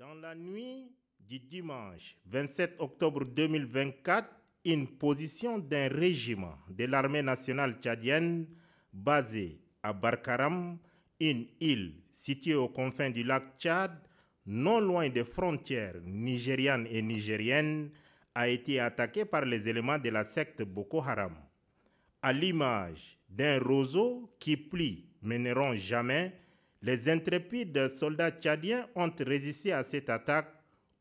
Dans la nuit du dimanche 27 octobre 2024, une position d'un régiment de l'armée nationale tchadienne basée à Barkaram, une île située aux confins du lac Tchad, non loin des frontières nigérianes et nigériennes, a été attaquée par les éléments de la secte Boko Haram. À l'image d'un roseau qui plie mais ne rompt jamais, les intrépides soldats tchadiens ont résisté à cette attaque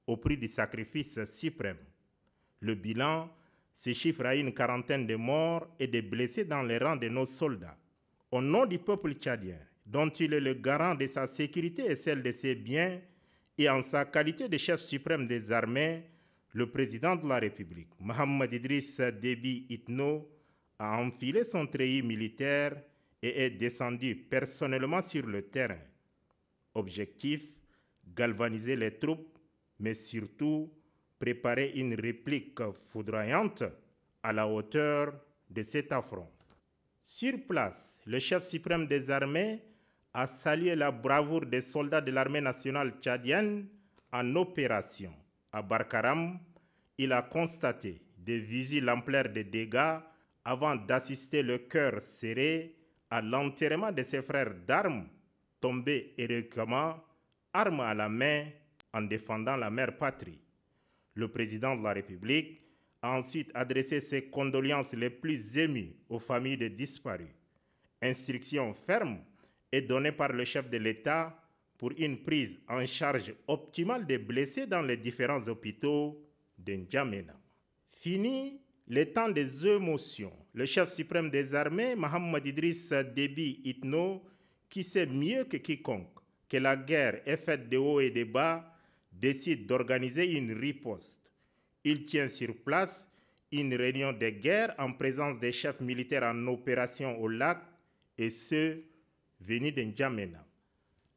au prix du sacrifice suprême. Le bilan se chiffre à une quarantaine de morts et de blessés dans les rangs de nos soldats. Au nom du peuple tchadien, dont il est le garant de sa sécurité et celle de ses biens, et en sa qualité de chef suprême des armées, le président de la République, Mohamed Idriss Déby Itno, a enfilé son treillis militaire et est descendu personnellement sur le terrain. Objectif, galvaniser les troupes, mais surtout préparer une réplique foudroyante à la hauteur de cet affront. Sur place, le chef suprême des armées a salué la bravoure des soldats de l'armée nationale tchadienne en opération. À Barkaram, il a constaté de visu l'ampleur des dégâts avant d'assister le cœur serré à l'enterrement de ses frères d'armes, tombés héroïquement, armes à la main, en défendant la mère patrie. Le président de la République a ensuite adressé ses condoléances les plus émues aux familles des disparus. Instruction ferme est donnée par le chef de l'État pour une prise en charge optimale des blessés dans les différents hôpitaux de N'Djamena. Fini les temps des émotions, le chef suprême des armées, Mohamed Idriss Déby Itno, qui sait mieux que quiconque que la guerre est faite de haut et de bas, décide d'organiser une riposte. Il tient sur place une réunion de guerre en présence des chefs militaires en opération au lac, et ceux venus de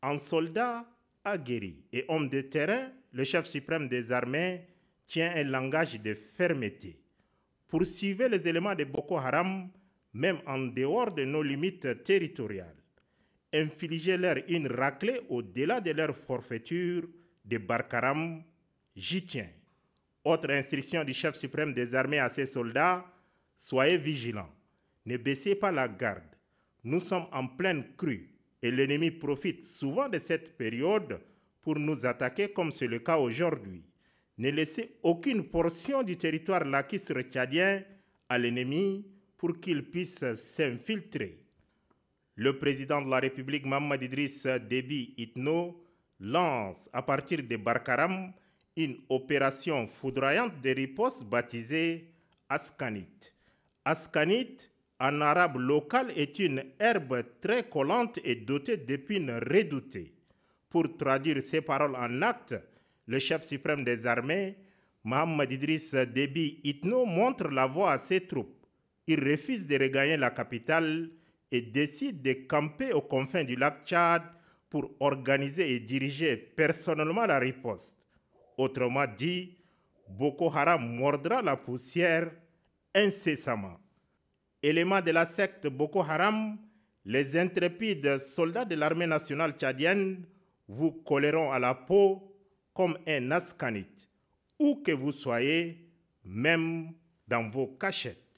En soldat aguerri et homme de terrain, le chef suprême des armées tient un langage de fermeté Poursuivez les éléments de Boko Haram même en dehors de nos limites territoriales, Infligez leur une raclée au-delà de leur forfaiture de Barkaram, j'y tiens. Autre instruction du chef suprême des armées à ses soldats, soyez vigilants, ne baissez pas la garde. Nous sommes en pleine crue et l'ennemi profite souvent de cette période pour nous attaquer comme c'est le cas aujourd'hui ne laissez aucune portion du territoire laquiste tchadien à l'ennemi pour qu'il puisse s'infiltrer. Le président de la République, Mamad Idriss Déby Itno, lance à partir de Barkaram une opération foudroyante de riposte baptisée Askanit. Ascanite, en arabe local, est une herbe très collante et dotée d'épines redoutées. Pour traduire ces paroles en actes, le chef suprême des armées, Mohamed Idriss Déby Itno, montre la voie à ses troupes. Il refuse de regagner la capitale et décide de camper aux confins du lac Tchad pour organiser et diriger personnellement la riposte. Autrement dit, Boko Haram mordra la poussière incessamment. éléments de la secte Boko Haram, les intrépides soldats de l'armée nationale tchadienne vous colleront à la peau comme un ascanite, où que vous soyez, même dans vos cachettes.